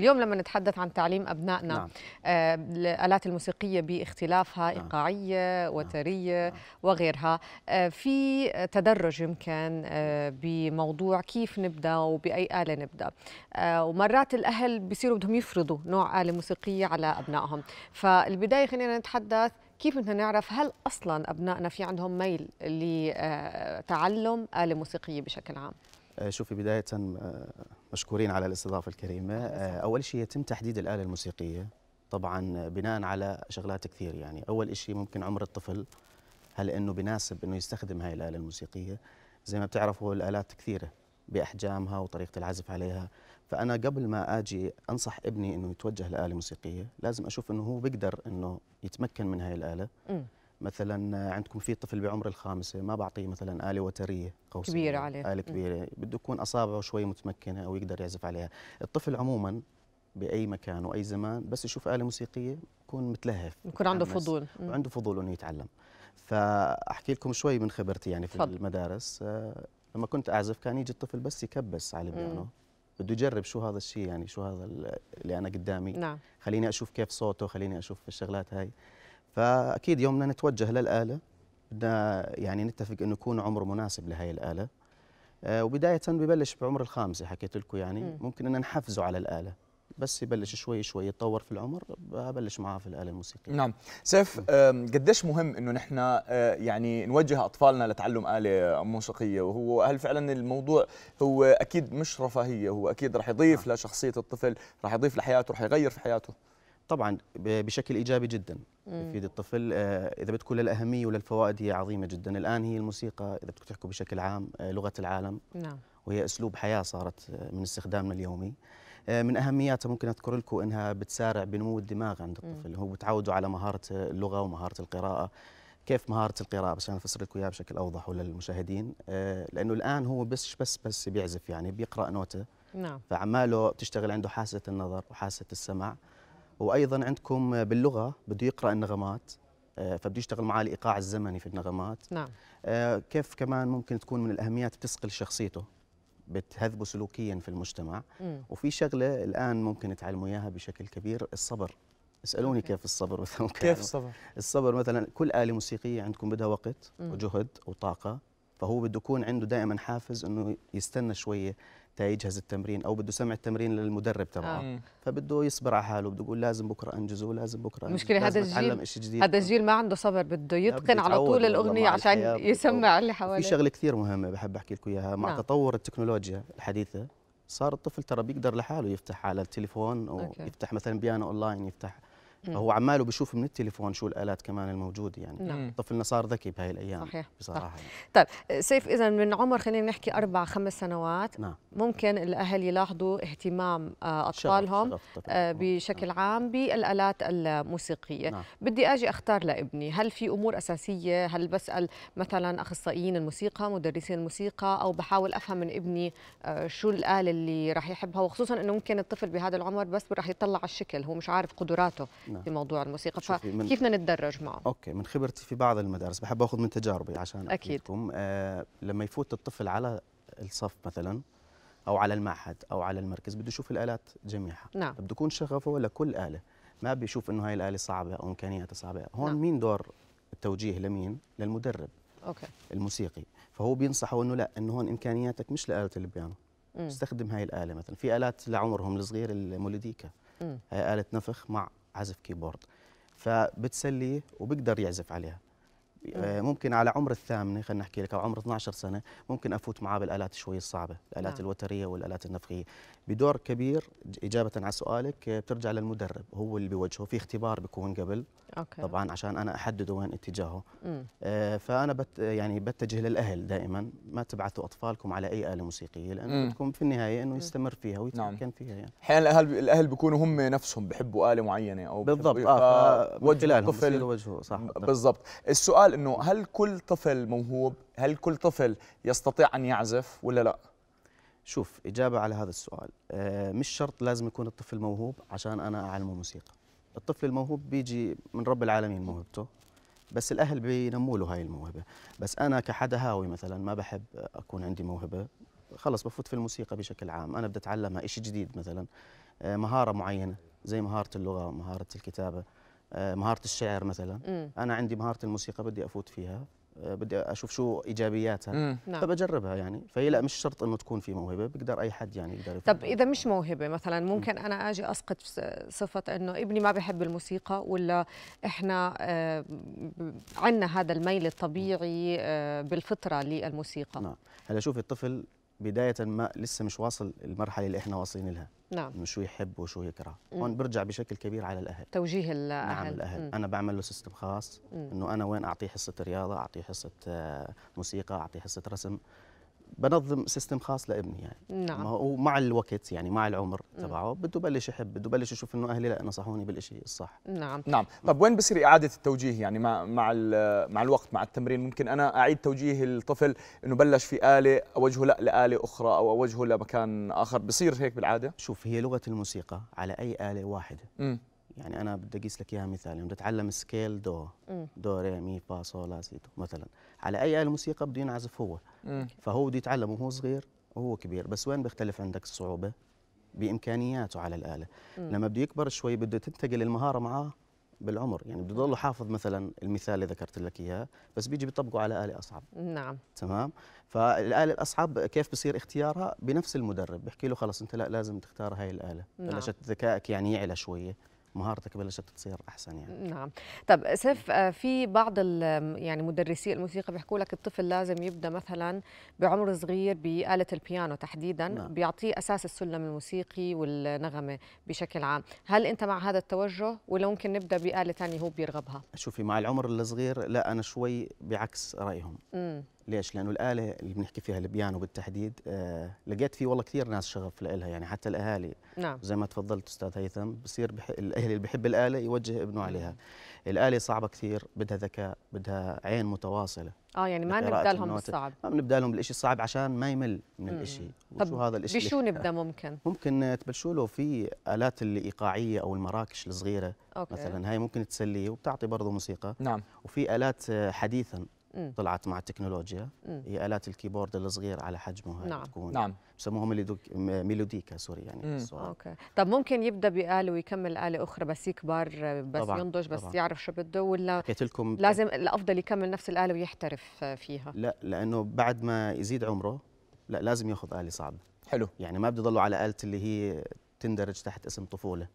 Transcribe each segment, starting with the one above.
اليوم لما نتحدث عن تعليم أبنائنا نعم. آه الآلات الموسيقية باختلافها نعم. إيقاعية نعم. وترية نعم. وغيرها آه في تدرج يمكن آه بموضوع كيف نبدأ وبأي آلة نبدأ آه ومرات الأهل بيصيروا بدهم يفرضوا نوع آلة موسيقية على أبنائهم فالبداية خلينا نتحدث كيف بدنا نعرف هل أصلا أبنائنا في عندهم ميل لتعلم آه، آلة موسيقية بشكل عام؟ آه، شوفي بداية آه، مشكورين على الاستضافة الكريمة آه، أول شيء يتم تحديد الآلة الموسيقية طبعا بناء على شغلات كثير يعني أول شيء ممكن عمر الطفل هل أنه بناسب أنه يستخدم هاي الآلة الموسيقية زي ما بتعرفوا الآلات كثيرة بأحجامها وطريقة العزف عليها فأنا قبل ما أجي أنصح ابني أنه يتوجه لآلة موسيقية لازم أشوف أنه هو بيقدر أنه يتمكن من هاي الآلة م. مثلا عندكم في طفل بعمر الخامسه ما بعطيه مثلا اله وتريه قوسيه كبيره عليه اله كبيره بده يكون اصابعه شوي متمكنه او يقدر يعزف عليها الطفل عموما باي مكان واي زمان بس يشوف اله موسيقيه يكون متلهف يكون عنده فضول وعنده فضول انه يتعلم فاحكي لكم شوي من خبرتي يعني في فضل. المدارس آه، لما كنت اعزف كان يجي الطفل بس يكبس على البيانو بده يجرب شو هذا الشيء يعني شو هذا اللي انا قدامي نعم. خليني اشوف كيف صوته خليني اشوف الشغلات هاي فاكيد يوم بدنا نتوجه للاله بدنا يعني نتفق انه يكون عمر مناسب لهي الاله آه، وبدايه ببلش بعمر الخامسه حكيت لكم يعني ممكن ان نحفزه على الاله بس يبلش شوي شوي يتطور في العمر ببلش معاه في الاله الموسيقيه نعم سيف قديش مهم انه نحن آه، يعني نوجه اطفالنا لتعلم اله موسيقيه وهو هل فعلا الموضوع هو اكيد مش رفاهيه هو اكيد رح يضيف نعم. لشخصيه الطفل رح يضيف لحياته رح يغير في حياته طبعا بشكل ايجابي جدا يفيد الطفل آه، اذا بتكون للاهميه وللفوائد هي عظيمه جدا الان هي الموسيقى اذا بدكم تحكوا بشكل عام آه، لغه العالم نعم وهي اسلوب حياه صارت آه، من استخدامنا اليومي من اهمياتها ممكن اذكر لكم انها بتسارع بنمو الدماغ عند الطفل هو بتعوده على مهاره اللغه ومهاره القراءه كيف مهاره القراءه بس انا افسر لكم اياها بشكل اوضح وللمشاهدين لانه الان هو بس بس بس بيعزف يعني بيقرا نوته نعم فعماله بتشتغل عنده حاسه النظر وحاسه السمع وايضا عندكم باللغه بده يقرا النغمات آه، فبده يشتغل معاه الايقاع الزمني في النغمات نعم آه، كيف كمان ممكن تكون من الاهميات بتسقل شخصيته بتهذبه سلوكيا في المجتمع م. وفي شغله الان ممكن تعلموا اياها بشكل كبير الصبر اسالوني م. كيف الصبر مثلا كيف الصبر الصبر مثلا كل اله موسيقيه عندكم بدها وقت م. وجهد وطاقه فهو بده يكون عنده دائما حافز انه يستنى شويه يجهز التمرين او بده سمع التمرين للمدرب تبعه آه. فبده يصبر على حاله بده يقول لازم بكره انجزه لازم بكره أنجزه. مشكله هذا الجيل جديد هذا الجيل ما عنده صبر بده يتقن على طول الاغنيه عشان يسمع اللي حواليه في شغله كثير مهمه بحب احكي لكم اياها مع نعم. تطور التكنولوجيا الحديثه صار الطفل ترى بيقدر لحاله يفتح على التليفون ويفتح أوكي. يفتح مثلا بيانو اونلاين يفتح فهو عماله بيشوف من التليفون شو الالات كمان الموجوده يعني نعم. طفلنا صار ذكي بهاي الايام صحيح. بصراحه طيب, طيب. سيف اذا من عمر خلينا نحكي اربع خمس سنوات نعم. ممكن الاهل يلاحظوا اهتمام آه، اطفالهم آه، نعم. بشكل نعم. عام بالالات الموسيقيه نعم. بدي اجي اختار لابني هل في امور اساسيه هل بسال مثلا اخصائيين الموسيقى مدرسين الموسيقى او بحاول افهم من ابني آه، شو الاله اللي راح يحبها وخصوصا انه ممكن الطفل بهذا العمر بس راح يطلع على الشكل هو مش عارف قدراته نعم. موضوع الموسيقى فكيف بدنا نتدرج معه اوكي من خبرتي في بعض المدارس بحب اخذ من تجاربي عشان اكيد آه لما يفوت الطفل على الصف مثلا او على المعهد او على المركز بده يشوف الالات جميعها نعم بده يكون شغفه لكل اله ما بيشوف انه هاي الاله صعبه او امكانياتها صعبه هون نعم. مين دور التوجيه لمين للمدرب اوكي الموسيقي فهو بينصحه انه لا انه هون امكانياتك مش لاله البيانو استخدم هاي الاله مثلا في الات لعمرهم الصغير المولوديكا هي اله نفخ مع عزف كيبورد فبتسليه وبقدر يعزف عليها آه، ممكن على عمر الثامنه خلينا نحكي لك او عمر 12 سنه ممكن افوت معاه بالالات شوي الصعبه الالات آه. الوتريه والالات النفخيه بدور كبير اجابه على سؤالك آه، بترجع للمدرب هو اللي بيوجهه في اختبار بيكون قبل أوكي. طبعا عشان انا احدده وين اتجاهه آه فانا بت يعني بتجه للاهل دائما ما تبعثوا اطفالكم على اي اله موسيقيه لانه بدكم في النهايه انه يستمر فيها نعم. ويتمكن نعم. فيها يعني احيانا الاهل الاهل بيكونوا هم نفسهم بحبوا اله معينه او بالضبط اه وجه الطفل وجهه صح بالضبط السؤال انه هل كل طفل موهوب هل كل طفل يستطيع ان يعزف ولا لا شوف اجابه على هذا السؤال آه مش شرط لازم يكون الطفل موهوب عشان انا اعلمه موسيقى الطفل الموهوب بيجي من رب العالمين موهبته بس الاهل بينموا له هاي الموهبه بس انا كحدا هاوي مثلا ما بحب اكون عندي موهبه خلص بفوت في الموسيقى بشكل عام انا بدي اتعلمها شيء جديد مثلا آه، مهاره معينه زي مهاره اللغه مهاره الكتابه آه، مهاره الشعر مثلا م. انا عندي مهاره الموسيقى بدي افوت فيها آه، بدي اشوف شو ايجابياتها مم. نعم. فبجربها يعني فهي لا مش شرط انه تكون في موهبه بقدر اي حد يعني يقدر طب اذا مش موهبه مثلا ممكن مم. انا اجي اسقط صفه انه ابني ما بحب الموسيقى ولا احنا آه عندنا هذا الميل الطبيعي آه بالفطره للموسيقى نعم هلا شوفي الطفل بدايه ما لسه مش واصل المرحله اللي احنا واصلين لها نعم انه شو يحب وشو يكره هون برجع بشكل كبير على الاهل توجيه الاهل نعم الاهل مم. انا بعمل له سيستم خاص انه انا وين اعطيه حصه رياضه اعطيه حصه آه، موسيقى اعطيه حصه رسم بنظم سيستم خاص لابني يعني نعم ومع الوقت يعني مع العمر تبعه بده بلش يحب بده بلش يشوف انه اهلي لا نصحوني بالشيء الصح نعم نعم طب وين بصير اعاده التوجيه يعني مع مع مع الوقت مع التمرين ممكن انا اعيد توجيه الطفل انه بلش في اله اوجهه لا لاله اخرى او اوجهه لمكان اخر بصير هيك بالعاده شوف هي لغه الموسيقى على اي اله واحده امم يعني انا بدي اقيس لك اياها مثال بدي اتعلم سكيل دو دو ري مي فا سو لا سي مثلا على اي اله موسيقى بده ينعزف هو فهو بده يتعلم وهو صغير وهو كبير بس وين بيختلف عندك الصعوبه بامكانياته على الاله لما بده يكبر شوي بده تنتقل المهاره معاه بالعمر يعني بده يضل حافظ مثلا المثال اللي ذكرت لك اياه بس بيجي بيطبقه على اله اصعب نعم تمام فالاله الاصعب كيف بصير اختيارها بنفس المدرب بحكي له خلص انت لا لازم تختار هاي الاله نعم. بلشت ذكائك يعني يعلى شويه مهارتك بلشت تصير احسن يعني نعم طب سيف آه، في بعض يعني مدرسي الموسيقى بيحكوا لك الطفل لازم يبدا مثلا بعمر صغير باله البيانو تحديدا نعم. بيعطيه اساس السلم الموسيقي والنغمه بشكل عام هل انت مع هذا التوجه ولا ممكن نبدا باله ثانيه هو بيرغبها شوفي مع العمر الصغير لا انا شوي بعكس رايهم ليش؟ لانه الاله اللي بنحكي فيها البيانو بالتحديد آه لقيت في والله كثير ناس شغف لها يعني حتى الاهالي نعم. زي ما تفضلت استاذ هيثم بصير الاهل اللي بحب الاله يوجه ابنه عليها الاله صعبه كثير بدها ذكاء بدها عين متواصله اه يعني ما نبدا لهم بالصعب ما بنبدا لهم بالشيء الصعب عشان ما يمل من الشيء وشو هذا الشيء بشو نبدا ممكن ممكن تبلشوا له في الات الايقاعيه او المراكش الصغيره أوكي. مثلا هاي ممكن تسليه وبتعطي برضه موسيقى نعم وفي الات حديثا مم. طلعت مع التكنولوجيا مم. هي الات الكيبورد الصغير على حجمها نعم. تكون نعم يسموها ميلوديكا سوري يعني اوكي طب ممكن يبدا باله ويكمل اله اخرى بس يكبر بس طبعًا. ينضج بس طبعًا. يعرف شو بده ولا حكيت لكم لازم الافضل يكمل نفس الاله ويحترف فيها لا لانه بعد ما يزيد عمره لا لازم ياخذ اله صعبه حلو يعني ما بده يضلوا على اله اللي هي تندرج تحت اسم طفوله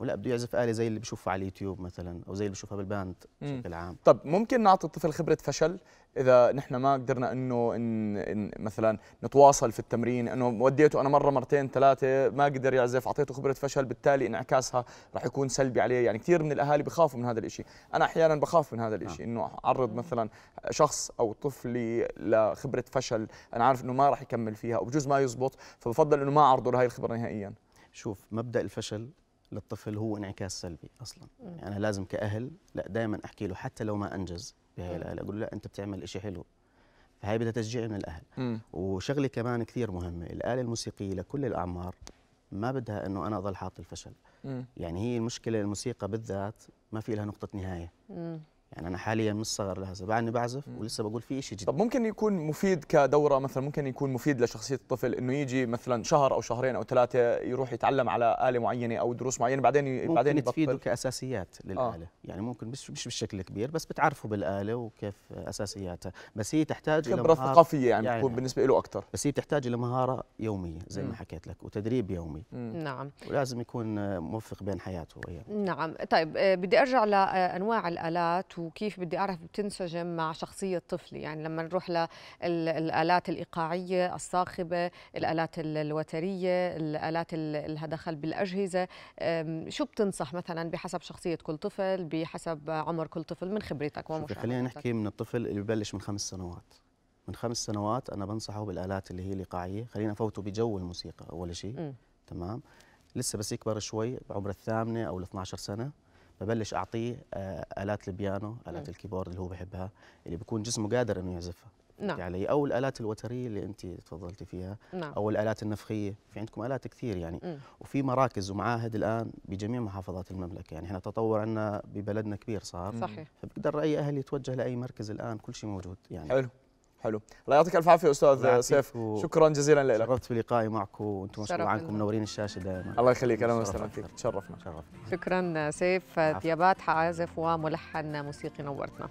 ولا بده يعزف اله زي اللي بشوفها على اليوتيوب مثلا او زي اللي بشوفها بالباند بشكل عام طب ممكن نعطي الطفل خبره فشل اذا نحن ما قدرنا انه إن, إن مثلا نتواصل في التمرين انه وديته انا مره مرتين ثلاثه ما قدر يعزف اعطيته خبره فشل بالتالي انعكاسها راح يكون سلبي عليه يعني كثير من الاهالي بخافوا من هذا الشيء انا احيانا بخاف من هذا الشيء آه. انه اعرض مثلا شخص او طفلي لخبره فشل انا عارف انه ما راح يكمل فيها او بجوز ما يزبط فبفضل انه ما اعرضه لهي الخبره نهائيا شوف مبدا الفشل للطفل هو انعكاس سلبي اصلا مم. يعني انا لازم كاهل لا دائما احكي له حتى لو ما انجز بهي الاله اقول له لا انت بتعمل شيء حلو فهي بدها تشجيع من الاهل مم. وشغله كمان كثير مهمه الاله الموسيقيه لكل الاعمار ما بدها انه انا اضل حاط الفشل مم. يعني هي المشكله الموسيقى بالذات ما في لها نقطه نهايه مم. يعني انا حاليا مش صغر لهذا بعدني اني بعزف ولسه بقول في شيء جديد طب ممكن يكون مفيد كدوره مثلا ممكن يكون مفيد لشخصيه الطفل انه يجي مثلا شهر او شهرين او ثلاثه يروح يتعلم على اله معينه او دروس معينه بعدين ممكن بعدين تفيده كاساسيات للاله آه. يعني ممكن مش مش بالشكل الكبير بس بتعرفه بالاله وكيف اساسياتها بس هي تحتاج خبره مهارة ثقافيه يعني, يعني تكون بالنسبه له اكثر بس هي بتحتاج الى مهاره يوميه زي م. ما حكيت لك وتدريب يومي نعم ولازم يكون موفق بين حياته وهي. نعم طيب آه، بدي ارجع لانواع الالات وكيف بدي اعرف بتنسجم مع شخصيه طفلي يعني لما نروح للالات الايقاعيه الصاخبه الالات الوتريه الالات اللي دخل بالاجهزه شو بتنصح مثلا بحسب شخصيه كل طفل بحسب عمر كل طفل من خبرتك ومشاهدتك خلينا نحكي من الطفل اللي ببلش من خمس سنوات من خمس سنوات انا بنصحه بالالات اللي هي الايقاعيه خلينا فوتوا بجو الموسيقى اول شيء تمام لسه بس يكبر شوي بعمر الثامنه او ال 12 سنه ببلش اعطيه آه، الات البيانو الات الكيبورد اللي هو بحبها اللي بيكون جسمه قادر انه يعزفها نعم علي يعني او الالات الوتريه اللي انت تفضلتي فيها نعم. او الالات النفخيه في عندكم الات كثير يعني م. وفي مراكز ومعاهد الان بجميع محافظات المملكه يعني احنا تطور عندنا ببلدنا كبير صار صحيح فبقدر اي اهل يتوجه لاي مركز الان كل شيء موجود يعني حلو حلو الله يعطيك الف عافيه استاذ سيف و... شكرا جزيلا لك شرفت بلقائي معك وانتم مسؤول عنكم منورين الشاشه دائما الله يخليك انا وسهلا فيك تشرفنا شكرا سيف ديابات عازف وملحن موسيقي نورتنا